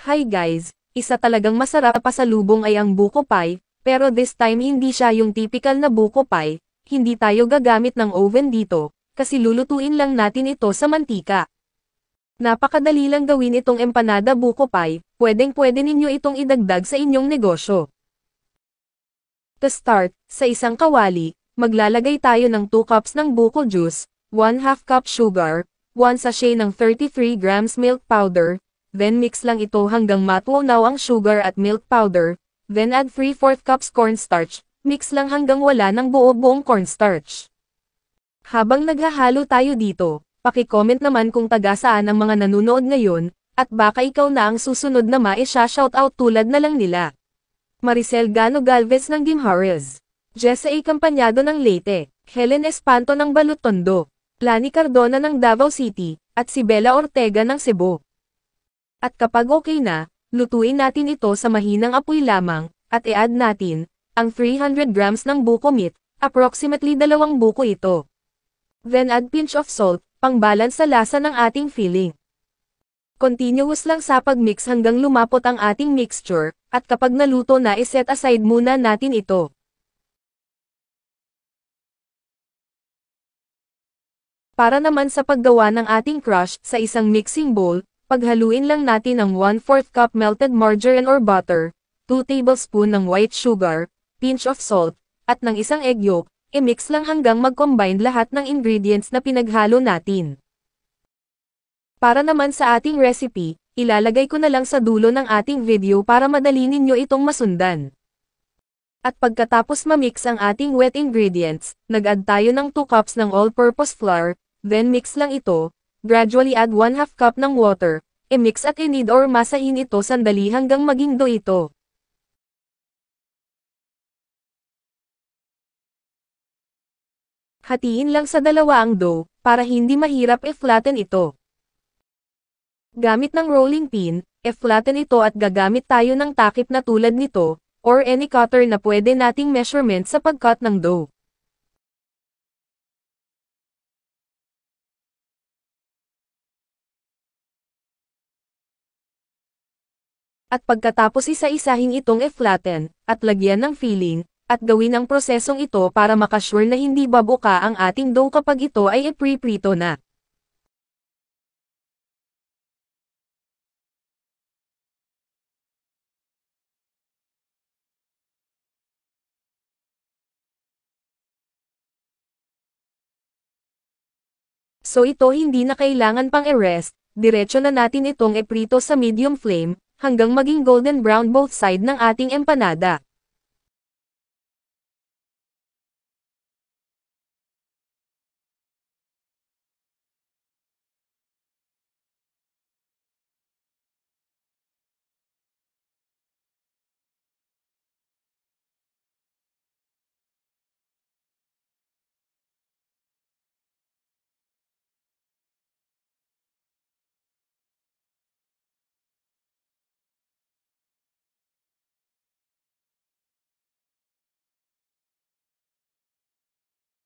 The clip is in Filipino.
Hi guys, isa talagang masarap pasalubong ay ang buko pie, pero this time hindi siya yung typical na buko pie, hindi tayo gagamit ng oven dito, kasi lulutuin lang natin ito sa mantika. Napakadali lang gawin itong empanada buko pie, pwedeng pwede ninyo itong idagdag sa inyong negosyo. To start, sa isang kawali, maglalagay tayo ng 2 cups ng buko juice, 1 half cup sugar, 1 sachet ng 33 grams milk powder, then mix lang ito hanggang matunaw ang sugar at milk powder, then add 3-4 cups cornstarch, mix lang hanggang wala ng buo-buong cornstarch. Habang naghahalo tayo dito, paki-comment naman kung taga saan ang mga nanonood ngayon, at baka ikaw na ang susunod na maisha-shoutout tulad na lang nila. Maricel Gano Galvez ng Gimharels. Jessa A. Campanyado ng Leyte. Helen Espanto ng Balutondo. Lani Cardona ng Davao City. At si Bella Ortega ng Cebu. At kapag okay na, lutuin natin ito sa mahinang apoy lamang, at i-add natin, ang 300 grams ng buko meat, approximately dalawang buko ito. Then add pinch of salt, pang-balance sa lasa ng ating filling. Continuous lang sa pag-mix hanggang lumapot ang ating mixture, at kapag naluto na iset aside muna natin ito. Para naman sa paggawa ng ating crush sa isang mixing bowl, Paghaluin lang natin ang 1-4 cup melted margarine or butter, 2 tablespoon ng white sugar, pinch of salt, at ng isang egg yolk, i-mix lang hanggang mag-combine lahat ng ingredients na pinaghalo natin. Para naman sa ating recipe, ilalagay ko na lang sa dulo ng ating video para madali ninyo itong masundan. At pagkatapos mamix ang ating wet ingredients, nag-add tayo ng 2 cups ng all-purpose flour, then mix lang ito, Gradually add 1 half cup ng water, i-mix at inid or masahin ito sandali hanggang maging do ito. Hatiin lang sa dalawa ang dough, para hindi mahirap i-flatten ito. Gamit ng rolling pin, i-flatten ito at gagamit tayo ng takip na tulad nito, or any cutter na pwede nating measurement sa pag ng dough. at pagkatapos isa-isahin itong e-flatten, at lagyan ng filling, at gawin ang prosesong ito para makasure na hindi babuka ang ating dough kapag ito ay e prito na. So ito hindi na kailangan pang i-rest, diretso na natin itong e-prito sa medium flame, hanggang maging golden brown both side ng ating empanada.